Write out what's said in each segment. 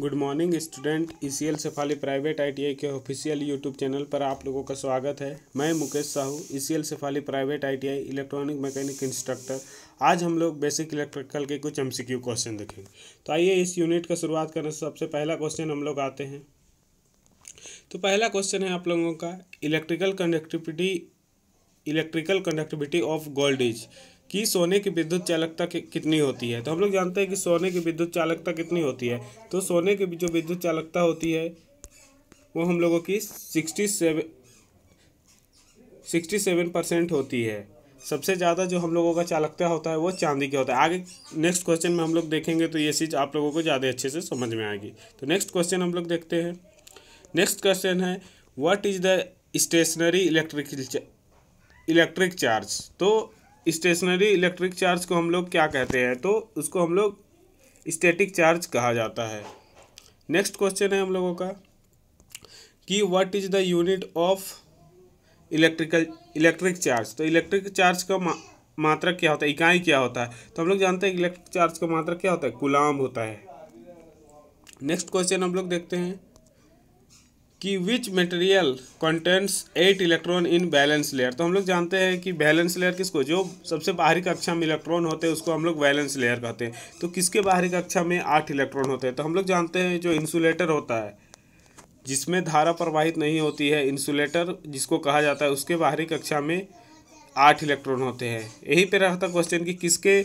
good morning student E C L Sefali private ITI के official YouTube channel पर आप लोगों का स्वागत है मैं Mukesh Sahu E C L Sefali private ITI electronic mechanic instructor आज हम लोग बेसिक इलेक्ट्रिकल के कुछ एमसीक्यू क्वेश्चन देखेंगे तो आइए इस यूनिट का शुरुआत करने से सबसे पहला क्वेश्चन हम लोग आते हैं तो पहला क्वेश्चन है आप लोगों का electrical conductivity electrical conductivity of gold is कि सोने की विद्युत चालकता कितनी होती है तो हम लोग जानते हैं कि सोने की विद्युत चालकता कितनी होती है तो सोने की जो विद्युत चालकता होती है वो हम लोगों की sixty seven sixty seven percent होती है सबसे ज़्यादा जो हम लोगों का चालकता होता है वो चांदी का होता है आगे नेक्स्ट क्वेश्चन में हम लोग देखेंगे तो ये चीज़ आप लोगों को ज़्यादा अच्छे से समझ में आएगी तो नेक्स्ट क्वेश्चन हम लोग देखते हैं नेक्स्ट क्वेश्चन है what is the stationary electric electric charge तो स्टेशनरी इलेक्ट्रिक चार्ज को हम लोग क्या कहते हैं तो उसको हम लोग स्टेटिक चार्ज कहा जाता है नेक्स्ट क्वेश्चन है हम लोगों का कि what is the unit of electrical electric charge तो इलेक्ट्रिक चार्ज का मा, मात्रक क्या होता है इकाई क्या होता है तो हम लोग जानते हैं इलेक्ट्रिक चार्ज का मात्रक क्या होता है गुलाम होता है नेक्स्ट क्वेश्चन हम लोग देखते हैं कि which material contents eight electron in balance layer तो हम लोग जानते हैं कि बैलेंस लेयर किसको जो सबसे बाहरी कक्षा में इलेक्ट्रॉन होते हैं उसको हम लोग बैलेंस लेयर कहते हैं तो किसके बाहरी कक्षा में आठ इलेक्ट्रॉन होते हैं तो हम लोग जानते हैं जो इंसुलेटर होता है जिसमें धारा प्रवाहित नहीं होती है इंसुलेटर जिसको कहा जाता है उसके बाहरी कक्षा में आठ इलेक्ट्रॉन होते हैं यही पे रहा था क्वेश्चन कि किसके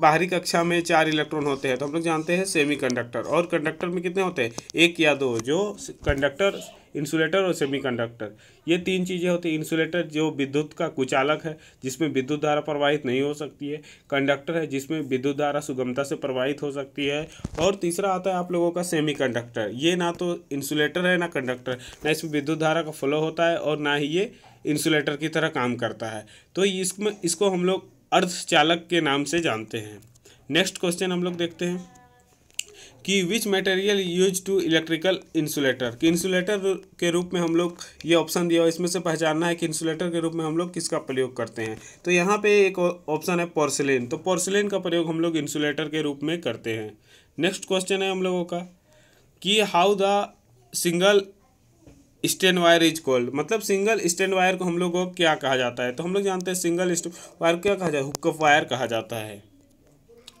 बाहरी कक्षा में चार इलेक्ट्रॉन होते हैं तो हम लोग जानते हैं सेमीकंडक्टर और कंडक्टर में कितने होते हैं एक या दो जो कंडक्टर इंसुलेटर और सेमीकंडक्टर ये तीन चीज़ें होती हैं इंसुलेटर जो विद्युत का कुचालक है जिसमें विद्युत धारा प्रवाहित नहीं हो सकती है कंडक्टर है जिसमें विद्युत धारा सुगमता से प्रवाहित हो सकती है और तीसरा आता है आप लोगों का सेमीकंडक्टर ये ना तो इंसुलेटर है ना कंडक्टर ना इसमें विद्युत धारा का फ्लो होता है और ना ही ये इंसुलेटर की तरह काम करता है तो इसमें इसको हम लोग अर्धचालक के नाम से जानते हैं नेक्स्ट क्वेश्चन हम लोग देखते हैं कि which material use to electrical insulator कि इंसुलेटर के रूप में हम लोग ये ऑप्शन दिया हुआ इसमें से पहचानना है कि इंसुलेटर के रूप में हम लोग किसका प्रयोग करते हैं तो यहाँ पे एक ऑप्शन है पोर्सिलेन तो पोर्सिलेन का प्रयोग हम लोग इंसुलेटर के रूप में करते हैं नेक्स्ट क्वेश्चन है हम लोगों का कि how the single stand wire is called मतलब सिंगल स्टैंड वायर को हम लोग को क्या कहा जाता है तो हम लोग जानते हैं सिंगल स्टैंड वायर क्या कहा जाता है हुक्का वायर कहा जाता है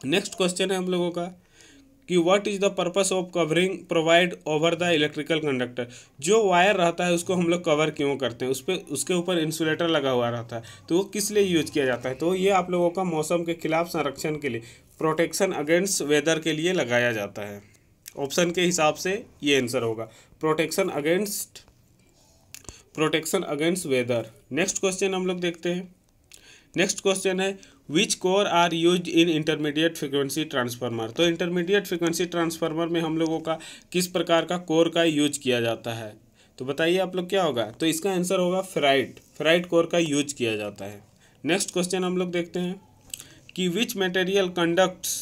नेक्स्ट क्वेश्चन है हम लोगों का कि what is the purpose of covering provide over the electrical conductor जो वायर रहता है उसको हम लोग कवर क्यों करते हैं उस पर उसके ऊपर इंसुलेटर लगा हुआ रहता है तो वो किस लिए यूज किया जाता है तो ये आप लोगों का मौसम के खिलाफ संरक्षण के लिए प्रोटेक्शन अगेंस्ट वेदर के लिए लगाया जाता है ऑप्शन के हिसाब से ये आंसर होगा protection against protection against weather next question हम लोग देखते हैं नेक्स्ट क्वेश्चन है which core are use in intermediate frequency transformer तो इंटरमीडिएट फ्रिक्वेंसी ट्रांसफार्मर में हम लोगों का किस प्रकार का कोर का यूज किया जाता है तो बताइए आप लोग क्या होगा तो इसका आंसर होगा फ्राइट फ्राइट कोर का यूज किया जाता है नेक्स्ट क्वेश्चन हम लोग देखते हैं कि विच मटेरियल कंडक्ट्स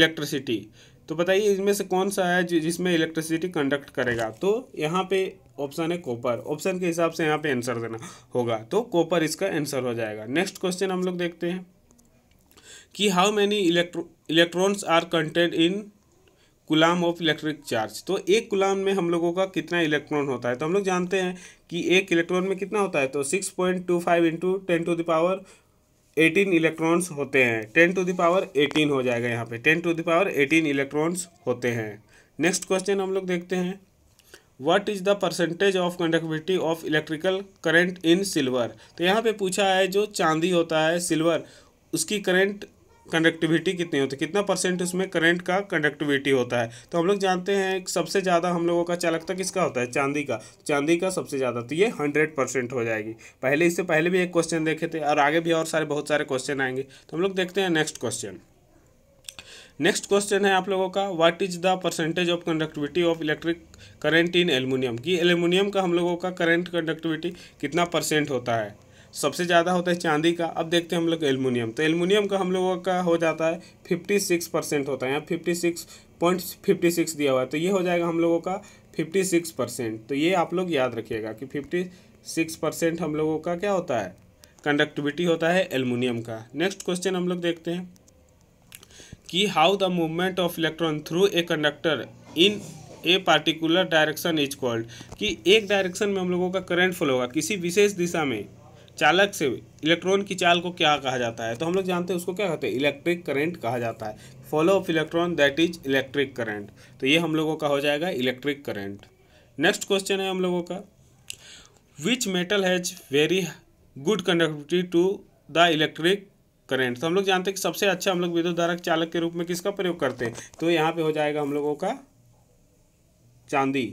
इलेक्ट्रिसिटी तो बताइए इसमें से कौन सा है जिसमें इलेक्ट्रिसिटी कंडक्ट करेगा तो यहाँ पे ऑप्शन है कॉपर ऑप्शन के हिसाब से यहाँ पे आंसर देना होगा तो कॉपर इसका आंसर हो जाएगा नेक्स्ट क्वेश्चन हम लोग देखते हैं कि how many electro electrons are content in coulomb of electric charge तो एक गुलाम में हम लोगों का कितना इलेक्ट्रॉन होता है तो हम लोग जानते हैं कि एक इलेक्ट्रॉन में कितना होता है तो six point two five into ten to the power eighteen electrons होते हैं ten to the power eighteen हो जाएगा यहाँ पे ten to the power eighteen electrons होते हैं नेक्स्ट क्वेश्चन हम लोग देखते हैं what is the percentage of conductivity of electrical current in silver तो यहाँ पे पूछा है जो चांदी होता है सिल्वर उसकी करंट कंडक्टिविटी कितनी होती है कितना परसेंट उसमें करंट का कंडक्टिविटी होता है तो हम लोग जानते हैं सबसे ज़्यादा हम लोगों का चालकता किसका होता है चांदी का चांदी का सबसे ज़्यादा तो ये हंड्रेड परसेंट हो जाएगी पहले इससे पहले भी एक क्वेश्चन देखे थे और आगे भी और सारे बहुत सारे क्वेश्चन आएंगे तो हम लोग देखते हैं नेक्स्ट क्वेश्चन नेक्स्ट क्वेश्चन है आप लोगों का what is the percentage of conductivity of electric current in aluminium कि एल्यूमिनियम का हम लोगों का करंट कंडक्टिविटी कितना परसेंट होता है सबसे ज़्यादा होता है चांदी का अब देखते हैं हम लोग एलमिनियम तो एलमिनियम का हम लोगों का हो जाता है फिफ्टी सिक्स परसेंट होता है यहाँ fifty six point fifty six दिया हुआ है तो ये हो जाएगा हम लोगों का फिफ्टी सिक्स परसेंट तो ये आप लोग याद रखिएगा कि फिफ्टी सिक्स परसेंट हम लोगों का क्या होता है कंडक्टिविटी होता है एलमिनियम का नेक्स्ट क्वेश्चन हम लोग देखते हैं कि how the movement of electron through a conductor in a particular direction is called कि एक डायरेक्शन में हम लोगों का करंट फ्लो होगा किसी विशेष दिशा में चालक से इलेक्ट्रॉन की चाल को क्या कहा जाता है तो हम लोग जानते हैं उसको क्या कहते हैं इलेक्ट्रिक करंट कहा जाता है flow of electron that is electric current तो ये हम लोगों का हो जाएगा इलेक्ट्रिक करंट नेक्स्ट क्वेश्चन है हम लोगों का which metal has very good conductivity to the electric current तो हम लोग जानते हैं कि सबसे अच्छा हम लोग विद्युत धारक चालक के रूप में किसका प्रयोग करते हैं तो यहाँ पर हो जाएगा हम लोगों का चांदी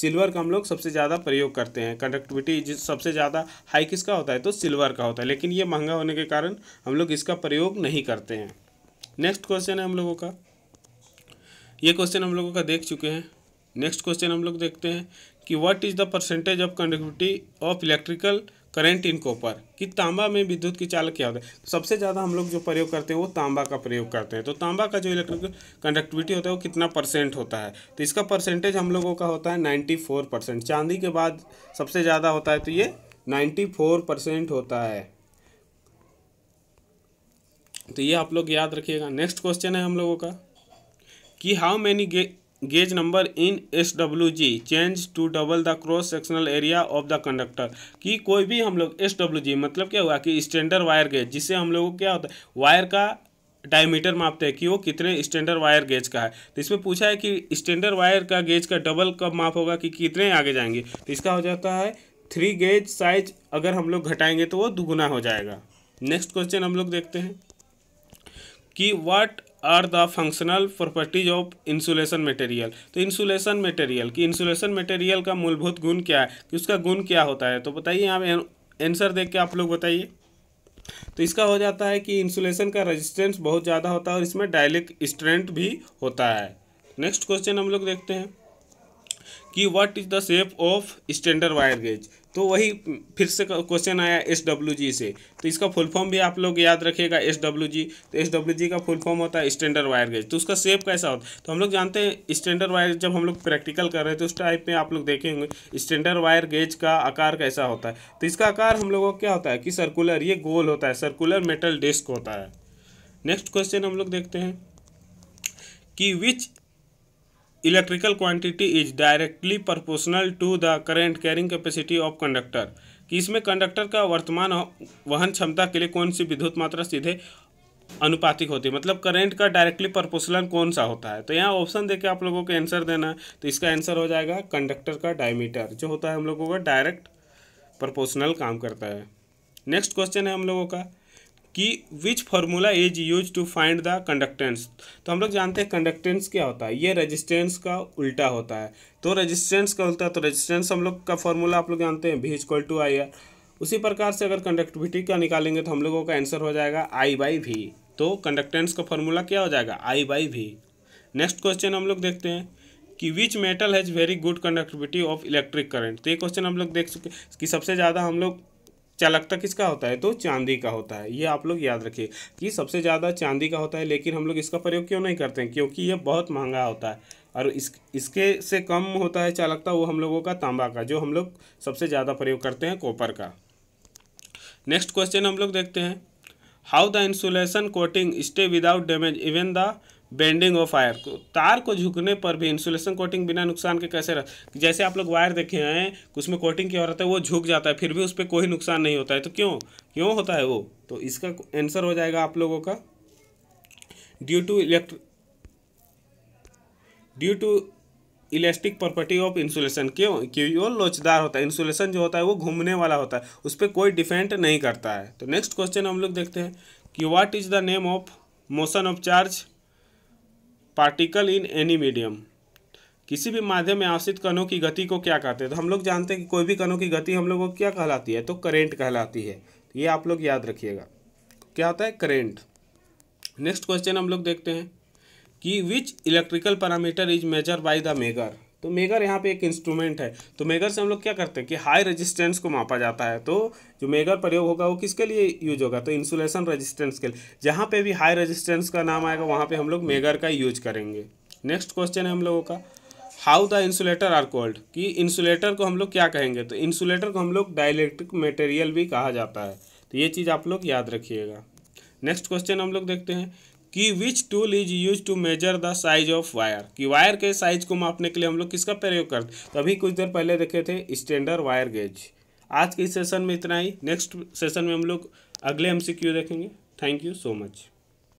सिल्वर का हम लोग सबसे ज़्यादा प्रयोग करते हैं कंडक्टिविटी जिस सबसे ज़्यादा हाई किसका होता है तो सिल्वर का होता है लेकिन ये महंगा होने के कारण हम लोग इसका प्रयोग नहीं करते हैं नेक्स्ट क्वेश्चन है हम लोगों का ये क्वेश्चन हम लोगों का देख चुके हैं नेक्स्ट क्वेश्चन हम लोग देखते हैं कि what is the percentage of conductivity of electrical current in copper कि तांबा में विद्युत की चालक क्या होता है सबसे ज़्यादा हम लोग जो प्रयोग करते हैं वो तांबा का प्रयोग करते हैं तो तांबा का जो इलेक्ट्रिक कंडक्टिविटी होता है वो कितना परसेंट होता है तो इसका परसेंटेज हम लोगों का होता है नाइन्टी फोर परसेंट चांदी के बाद सबसे ज़्यादा होता है तो ये नाइन्टी फोर परसेंट होता है तो ये आप लोग याद रखिएगा नेक्स्ट क्वेश्चन है हम लोगों का कि हाउ मैनी गे gauge number in S W G change to double the cross sectional area of the conductor कि कोई भी हम लोग एस डब्ल्यू जी मतलब क्या हुआ कि स्टैंडर्ड वायर गेज जिससे हम लोग को क्या होता है वायर का डायमीटर मापते हैं कि वो कितने स्टैंडर्ड वायर गेज का है तो इसमें पूछा है कि स्टैंडर्ड वायर का गेज का डबल कब माप होगा कि कितने आगे जाएंगे तो इसका हो जाता है थ्री गेज साइज अगर हम लोग घटाएंगे तो वो दुगुना हो जाएगा नेक्स्ट क्वेश्चन हम लोग देखते हैं कि what are the functional properties of insulation material तो इंसुलेशन मटेरियल कि इंसुलेशन मटेरियल का मूलभूत गुण क्या है कि उसका गुण क्या होता है तो बताइए यहाँ आंसर देख के आप लोग बताइए तो इसका हो जाता है कि इंसुलेशन का रेजिस्टेंस बहुत ज़्यादा होता है और इसमें डायलिक स्ट्रेंथ भी होता है नेक्स्ट क्वेश्चन हम लोग देखते हैं कि what is the shape of standard wire gauge तो वही फिर से क्वेश्चन आया एस डब्ल्यू जी से तो इसका फुल फॉर्म भी आप लोग याद रखिएगा एस डब्ल्यू जी तो एस डब्ल्यू जी का फुल फॉर्म होता है स्टैंडर्ड वायर गेज तो उसका शेप कैसा होता है तो हम लोग जानते हैं स्टैंडर्ड वायर जब हम लोग प्रैक्टिकल कर रहे थे तो उस टाइप में आप लोग देखेंगे स्टैंडर्ड वायर गेज का आकार कैसा होता है तो इसका आकार हम लोगों का क्या होता है कि सर्कुलर ये गोल होता है सर्कुलर मेटल डिस्क होता है नेक्स्ट क्वेश्चन हम लोग देखते हैं कि which electrical quantity is directly proportional to the current carrying capacity of conductor कि इसमें कंडक्टर का वर्तमान वहन क्षमता के लिए कौन सी विद्युत मात्रा सीधे अनुपातिक होती है मतलब करंट का डायरेक्टली प्रोपोर्शनल कौन सा होता है तो यहाँ ऑप्शन देके आप लोगों को आंसर देना है तो इसका आंसर हो जाएगा कंडक्टर का डायमीटर जो होता है हम लोगों का डायरेक्ट प्रोपोर्शनल काम करता है नेक्स्ट क्वेश्चन है हम लोगों का कि which formula is use to find the conductance तो हम लोग जानते हैं कंडक्टेंस क्या होता है ये रेजिस्टेंस का उल्टा होता है तो रेजिस्टेंस का उल्टा तो रेजिस्टेंस हम लोग का फॉर्मूला आप लोग जानते हैं भी इजक्वल टू आई आर उसी प्रकार से अगर कंडक्टिविटी का निकालेंगे तो हम लोगों का आंसर हो जाएगा आई बाई भी तो कंडक्टेंस का फॉर्मूला क्या हो जाएगा I by V next question हम लोग देखते हैं कि which metal has very good conductivity of electric current तो ये क्वेश्चन हम लोग देख चुके कि सबसे ज़्यादा हम लोग चालकता किसका होता है तो चांदी का होता है ये आप लोग याद रखिए कि सबसे ज़्यादा चांदी का होता है लेकिन हम लोग इसका प्रयोग क्यों नहीं करते हैं क्योंकि ये बहुत महंगा होता है और इस इसके से कम होता है चालकता वो हम लोगों का तांबा का जो हम लोग सबसे ज़्यादा प्रयोग करते हैं कॉपर का नेक्स्ट क्वेश्चन हम लोग देखते हैं how the insulation coating stay without damage even the bending of wire को तार को झुकने पर भी इंसुलेशन कोटिंग बिना नुकसान के कैसे रह जैसे आप लोग वायर देखे हैं उसमें कोटिंग क्या होता रहता है वो झुक जाता है फिर भी उस पर कोई नुकसान नहीं होता है तो क्यों क्यों होता है वो तो इसका आंसर हो जाएगा आप लोगों का ड्यू टू इलेक्ट्र due to elastic property of insulation क्यों क्योंकि वो लोचदार होता है इंसुलेशन जो होता है वो घूमने वाला होता है उस पर कोई डिपेंड नहीं करता है तो नेक्स्ट क्वेश्चन हम लोग देखते हैं कि what is the name of motion of charge particle in any medium किसी भी माध्यम में आवश्यक कणों की गति को क्या कहते हैं तो हम लोग जानते हैं कि कोई भी कणों की गति हम लोगों को क्या कहलाती है तो करेंट कहलाती है ये आप लोग याद रखिएगा क्या होता है करेंट नेक्स्ट क्वेश्चन हम लोग देखते हैं कि which electrical parameter is measure by the megger तो मेगर यहाँ पे एक इंस्ट्रूमेंट है तो मेगर से हम लोग क्या करते हैं कि हाई रेजिस्टेंस को मापा जाता है तो जो मेगर प्रयोग होगा वो किसके लिए यूज होगा तो इंसुलेशन रेजिस्टेंस के लिए जहाँ पे भी हाई रेजिस्टेंस का नाम आएगा वहाँ पे हम लोग मेगर का यूज करेंगे नेक्स्ट क्वेश्चन है हम लोगों का how the insulator are called कि इंसुलेटर को हम लोग क्या कहेंगे तो इंसुलेटर को हम लोग डायलैक्ट्रिक मटेरियल भी कहा जाता है तो ये चीज़ आप लोग याद रखिएगा नेक्स्ट क्वेश्चन हम लोग देखते हैं कि which tool is use to measure the size of wire कि वायर के साइज को मापने के लिए हम लोग किसका प्रयोग करते तो अभी कुछ देर पहले देखे थे स्टैंडर्ड वायर गेज आज के इस सेशन में इतना ही नेक्स्ट सेशन में हम लोग अगले एम देखेंगे थैंक यू सो मच